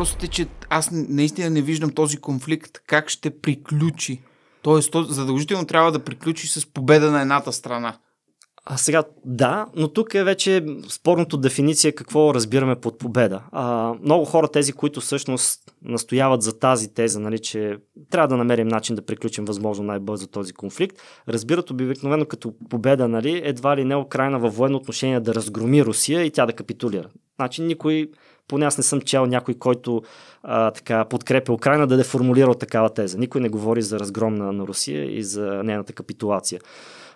Въпросът е, че аз наистина не виждам този конфликт как ще приключи. Тоест, то задължително трябва да приключи с победа на едната страна. А сега да, но тук е вече спорното дефиниция какво разбираме под победа. А, много хора, тези, които всъщност настояват за тази теза, нали, че трябва да намерим начин да приключим възможно най-бързо този конфликт, разбират обикновено като победа, нали, едва ли не Украина във военно отношение да разгроми Русия и тя да капитулира. Значи никой поне аз не съм чел някой, който а, така, подкрепя Украина да е формулирал такава теза. Никой не говори за разгром на, на Русия и за нейната капитулация.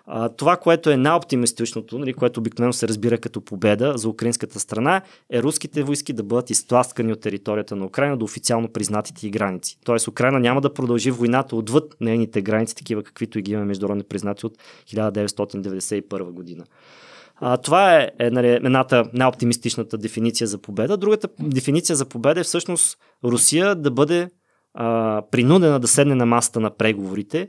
А, това, което е най-оптимистичното, нали, което обикновено се разбира като победа за украинската страна, е руските войски да бъдат изтласкани от територията на Украина до официално признатите и граници. Тоест Украина няма да продължи войната отвъд нейните граници, такива каквито и ги имаме международни признати от 1991 година. А, това е, е нали, едната най-оптимистичната дефиниция за победа. Другата дефиниция за победа е всъщност Русия да бъде а, принудена да седне на масата на преговорите.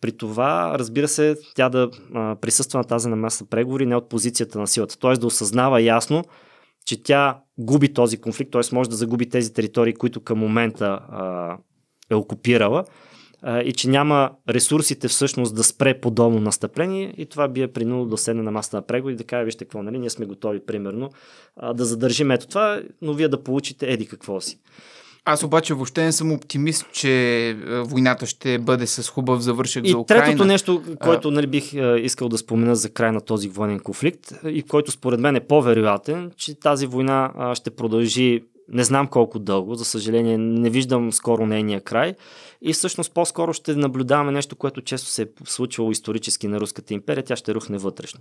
При това, разбира се, тя да а, присъства на тази на маса преговори не от позицията на силата. Т.е. да осъзнава ясно, че тя губи този конфликт, т.е. може да загуби тези територии, които към момента а, е окупирала а, и че няма ресурсите всъщност да спре подобно настъпление и това би е принудило да седне на масата на преговори и да каже, вижте какво, нали, ние сме готови примерно а, да задържим ето това, но вие да получите еди какво си. Аз обаче въобще не съм оптимист, че войната ще бъде с хубав завършек и за Украина. И третото нещо, което нали, бих искал да спомена за край на този военен конфликт и който според мен е по-вероятен, че тази война ще продължи не знам колко дълго, за съжаление не виждам скоро нейния край и всъщност по-скоро ще наблюдаваме нещо, което често се е случвало исторически на Руската империя, тя ще рухне вътрешно.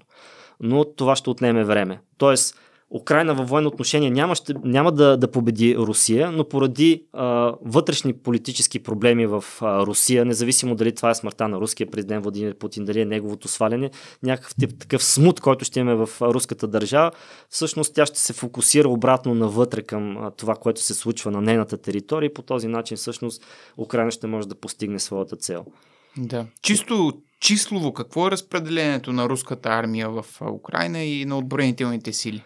Но това ще отнеме време. Тоест, Украина във военно отношение няма, ще, няма да, да победи Русия, но поради а, вътрешни политически проблеми в а, Русия, независимо дали това е смъртта на руския президент Владимир Путин, дали е неговото сваляне, някакъв тип такъв смут, който ще имаме в руската държава, всъщност тя ще се фокусира обратно навътре към а, това, което се случва на нейната територия и по този начин всъщност Украина ще може да постигне своята цел. Да. Чисто числово, какво е разпределението на руската армия в Украина и на отбранителните сили?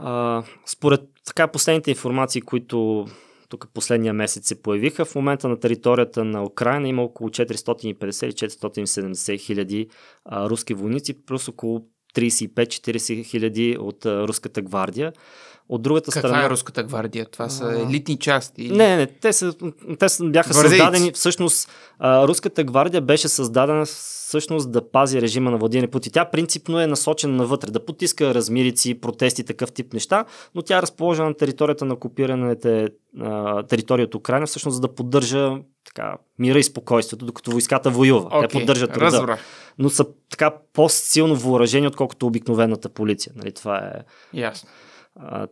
А, според така последните информации, които тук последния месец се появиха, в момента на територията на Украина има около 450-470 хиляди руски войници, плюс около 35-40 хиляди от а, руската гвардия. От другата Каква е страна. Каква е руската гвардия? Това са елитни части. Или... Не, не, те, са, те са, бяха Гвардейци. създадени. Всъщност, а, руската гвардия беше създадена всъщност да пази режима на Владимир Путин. Тя принципно е насочена навътре, да потиска размирици, протести, такъв тип неща, но тя е разположена на територията на окупираните територии от Украина, всъщност за да поддържа така, мира и спокойствието, докато войската воюва. Okay, Те поддържат труда. Разбрах. Но са така по-силно въоръжени, отколкото обикновената полиция. Нали, това е. Ясно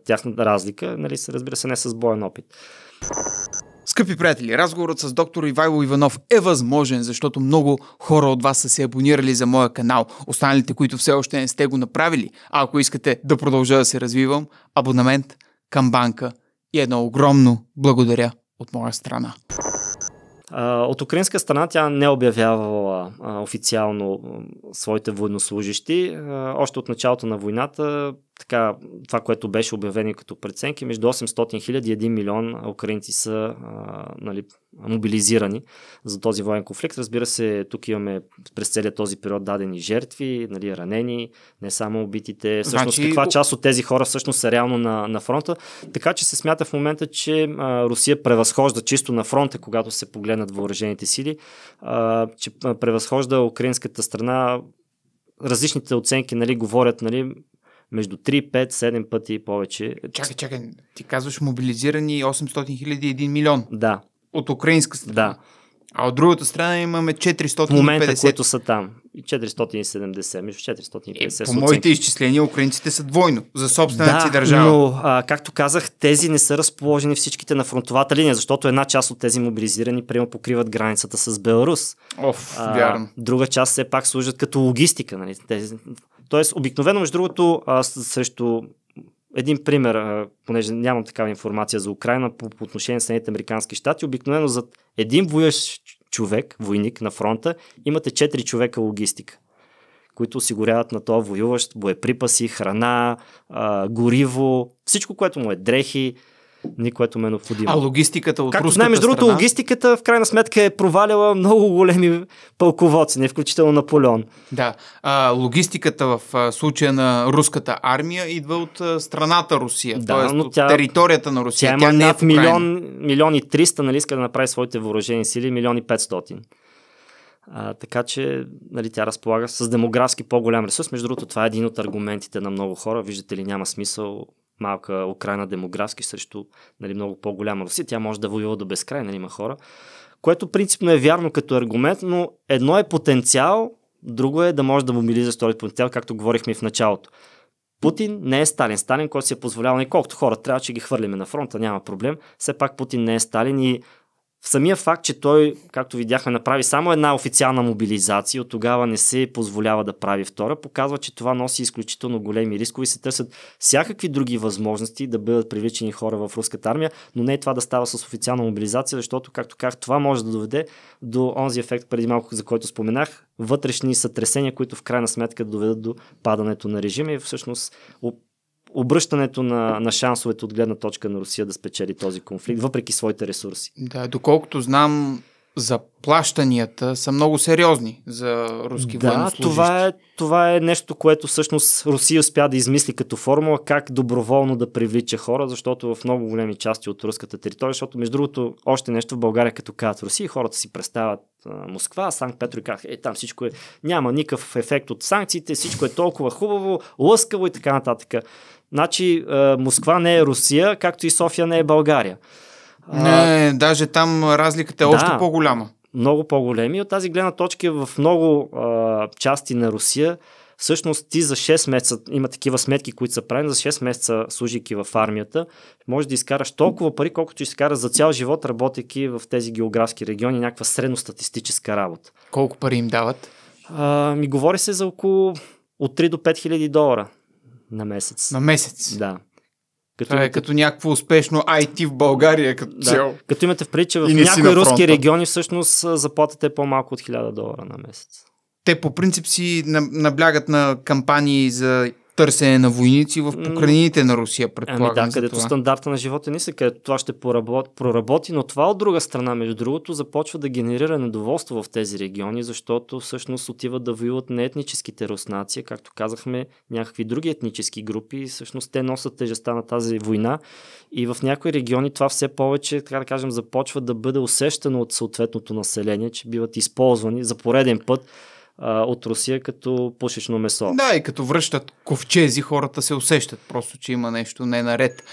тяхната разлика, нали, разбира се, не с боен опит. Скъпи приятели, разговорът с доктор Ивайло Иванов е възможен, защото много хора от вас са се абонирали за моя канал. Останалите, които все още не сте го направили, а ако искате да продължа да се развивам, абонамент към банка и едно огромно благодаря от моя страна. От украинска страна тя не обявявала официално своите военнослужащи. Още от началото на войната така, това, което беше обявено като преценки, между 800 хиляди и 1 милион украинци са а, нали, мобилизирани за този воен конфликт. Разбира се, тук имаме през целият този период дадени жертви, нали, ранени, не само убитите. Всъщност, значи... каква част от тези хора всъщност са реално на, на фронта. Така че се смята в момента, че а, Русия превъзхожда чисто на фронта, когато се погледнат въоръжените сили, а, че превъзхожда украинската страна различните оценки нали, говорят нали, между 3, 5, 7 пъти повече. Чакай, чакай, ти казваш мобилизирани 800 хиляди и 1 милион. Да. От украинска страна. Да. А от другата страна имаме 450. В момента, които са там. 470, между 450. Е, по моите изчисления, украинците са двойно за собствената да, си държава. Но, а, както казах, тези не са разположени всичките на фронтовата линия, защото една част от тези мобилизирани прямо покриват границата с Беларус. Оф, а, вярно. Друга част все пак служат като логистика. Нали? Тези, Тоест, обикновено, между другото, аз срещу един пример, понеже нямам такава информация за Украина по, по отношение на Съединените Американски щати, обикновено за един воящ човек, войник на фронта, имате 4 човека логистика които осигуряват на този воюващ боеприпаси, храна, а, гориво, всичко, което му е дрехи, ни, което ме е необходимо. А логистиката от Както знаем, между другото, логистиката в крайна сметка е проваляла много големи пълководци, не включително Наполеон. Да. А, логистиката в случая на руската армия идва от страната Русия, да, т.е. от тя, територията на Русия. Тя, тя има тя не е милион, милион и триста, нали, иска да направи своите въоръжени сили, милион и петстотин. А, така че нали, тя разполага с демографски по-голям ресурс. Между другото, това е един от аргументите на много хора. Виждате ли, няма смисъл малка Украина демографски срещу нали, много по-голяма Русия. Тя може да воюва до безкрай, нали, има хора. Което принципно е вярно като аргумент, но едно е потенциал, друго е да може да мобилиза този потенциал, както говорихме в началото. Путин не е Сталин. Сталин, който си е позволял, нали, колкото хора трябва, че ги хвърлиме на фронта, няма проблем. Все пак Путин не е Сталин и в самия факт, че той, както видяхме, направи само една официална мобилизация, от тогава не се позволява да прави втора, показва, че това носи изключително големи рискове и се търсят всякакви други възможности да бъдат привлечени хора в руската армия, но не е това да става с официална мобилизация, защото, както казах, това може да доведе до онзи ефект преди малко, за който споменах, вътрешни сътресения, които в крайна сметка доведат до падането на режима и всъщност обръщането на, на шансовете от гледна точка на Русия да спечели този конфликт, въпреки своите ресурси. Да, доколкото знам, заплащанията са много сериозни за руски да, военнослужащи. Това е, това е нещо, което всъщност Русия успя да измисли като формула как доброволно да привлича хора, защото в много големи части от руската територия, защото между другото още нещо в България като казват Русия, хората си представят Москва, Санкт Петро и е там всичко е, няма никакъв ефект от санкциите, всичко е толкова хубаво, лъскаво и така нататък. Значи е, Москва не е Русия, както и София не е България. Не, а, даже там разликата е да, още по-голяма. Много по-големи. От тази гледна точка в много а, части на Русия Всъщност ти за 6 месеца, има такива сметки, които са правени, за 6 месеца служики в армията, може да изкараш толкова пари, колкото ще изкараш за цял живот, работейки в тези географски региони, някаква средностатистическа работа. Колко пари им дават? А, ми говори се за около от 3 до 5 хиляди долара. На месец. На месец? Да. Като Това е имате... като някакво успешно IT в България като да. цяло. Като имате в притче, че в някои на руски региони всъщност заплатата е по-малко от 1000 долара на месец. Те по принцип си наблягат на кампании за търсене на войници в покрайните на Русия, предполагам. Ами да, където това. стандарта на живота ни се, където това ще проработи, проработи, но това от друга страна, между другото, започва да генерира недоволство в тези региони, защото всъщност отиват да воюват не етническите руснаци, както казахме, някакви други етнически групи и всъщност те носят тежестта на тази война и в някои региони това все повече, така да кажем, започва да бъде усещано от съответното население, че биват използвани за пореден път а, от Русия като пушечно месо. Да, и като връщат ковчези, хората се усещат просто, че има нещо не наред.